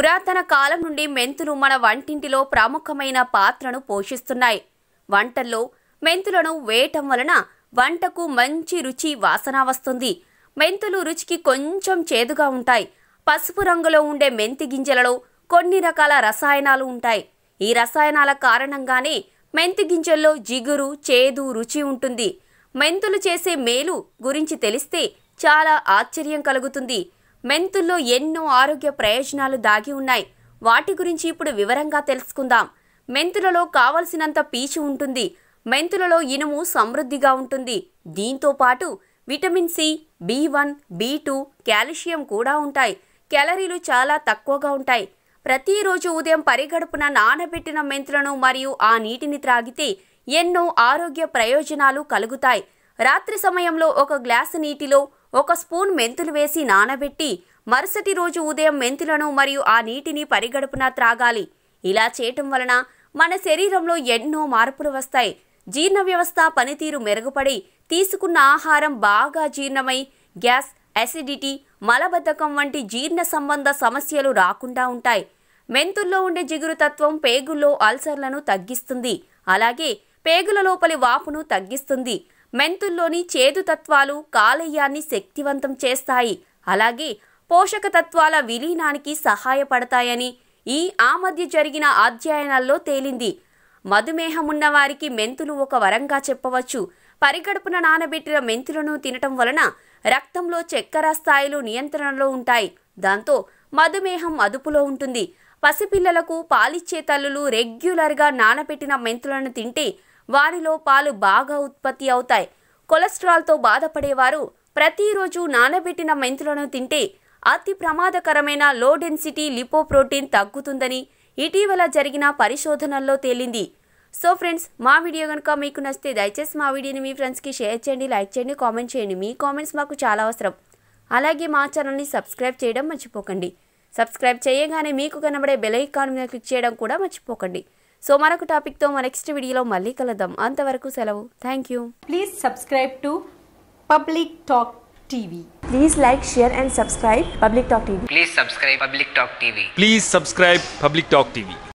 పురాతన కాలం నుండి మెంతులు మన వంటింటిలో ప్రాముఖ్యమైన పాత్రను పోషిస్తున్నాయి వంటల్లో మెంతులను వేయటం వలన వంటకు మంచి రుచి వాసన వస్తుంది మెంతులు రుచికి కొంచెం చేదుగా ఉంటాయి పసుపు రంగులో ఉండే మెంతి గింజలలో కొన్ని రకాల రసాయనాలు ఉంటాయి ఈ రసాయనాల కారణంగానే మెంతి గింజల్లో జిగురు చేదు రుచి ఉంటుంది మెంతులు చేసే మేలు గురించి తెలిస్తే చాలా ఆశ్చర్యం కలుగుతుంది మెంతుల్లో ఎన్నో ఆరోగ్య ప్రయోజనాలు దాగి ఉన్నాయి వాటి గురించి ఇప్పుడు వివరంగా తెలుసుకుందాం మెంతులలో కావలసినంత పీచు ఉంటుంది మెంతులలో ఇనుము సమృద్ధిగా ఉంటుంది దీంతో పాటు vitamin C B one B two calcium కూడా ఉంటాయి క్యాలరీలు చాలా తక్కువగా ఉంటాయి ప్రతిరోజు ఉదయం పరిగడుపున నానబెట్టిన మెంతులను మరియు ఆ నీటిని త్రాగితే ఎన్నో ఆరోగ్య ప్రయోజనాలు కలుగుతాయి రాత్రి సమయంలో ఒక గ్లాసు నీటిలో ఒక స్పూన్ మెంతులు వేసి నానబెట్టి మరుసటి రోజు ఉదయం మెంతులను మరియు ఆ నీటిని పరిగడుపున త్రాగాలి ఇలా చేయటం వలన మన శరీరంలో ఎన్నో మార్పులు వస్తాయి జీర్ణ వ్యవస్థ పనితీరు మెరుగుపడి తీసుకున్న ఆహారం బాగా జీర్ణమై గ్యాస్ అసిడిటీ మలబద్ధకం వంటి జీర్ణ సంబంధ సమస్యలు రాకుండా ఉంటాయి మెంతుల్లో ఉండే జిగురు తత్వం పేగుల్లో అల్సర్లను తగ్గిస్తుంది అలాగే పేగుల లోపలి వాపును తగ్గిస్తుంది మెంతుల్లోని చేదు తత్వాలు కాలేయాన్ని శక్తివంతం చేస్తాయి అలాగే పోషక తత్వాల విలీనానికి సహాయపడతాయని ఈ ఆ మధ్య జరిగిన అధ్యయనాల్లో తేలింది మధుమేహం ఉన్నవారికి మెంతులు ఒక వరంగా చెప్పవచ్చు పరిగడుపున నానబెట్టిన మెంతులను తినటం వలన రక్తంలో చక్కెర స్థాయిలు నియంత్రణలో ఉంటాయి దాంతో మధుమేహం అదుపులో ఉంటుంది పసిపిల్లలకు పాలిచ్చే తల్లులు రెగ్యులర్గా నానబెట్టిన మెంతులను తింటే వారిలో పాలు బాగా ఉత్పత్తి అవుతాయి కొలెస్ట్రాల్తో బాధపడేవారు ప్రతిరోజు నానబెట్టిన మెంతులను తింటే అతి ప్రమాదకరమైన లో డెన్సిటీ లిపోప్రోటీన్ తగ్గుతుందని ఇటీవల జరిగిన పరిశోధనల్లో తేలింది సో ఫ్రెండ్స్ మా వీడియో కనుక మీకు నచ్చితే దయచేసి మా వీడియోని మీ ఫ్రెండ్స్కి షేర్ చేయండి లైక్ చేయండి కామెంట్ చేయండి మీ కామెంట్స్ మాకు చాలా అవసరం అలాగే మా ఛానల్ని సబ్స్క్రైబ్ చేయడం మర్చిపోకండి సబ్స్క్రైబ్ చేయగానే మీకు కనబడే బెల్ ఐకాన్ మీద క్లిక్ చేయడం కూడా మర్చిపోకండి సో మరొక టాపిక్తో మన నెక్స్ట్ వీడియోలో మళ్ళీ కలుద్దాం అంతవరకు సెలవు thank you please subscribe to Public Talk TV please like share and subscribe Public Talk TV please subscribe Public Talk TV please subscribe Public Talk TV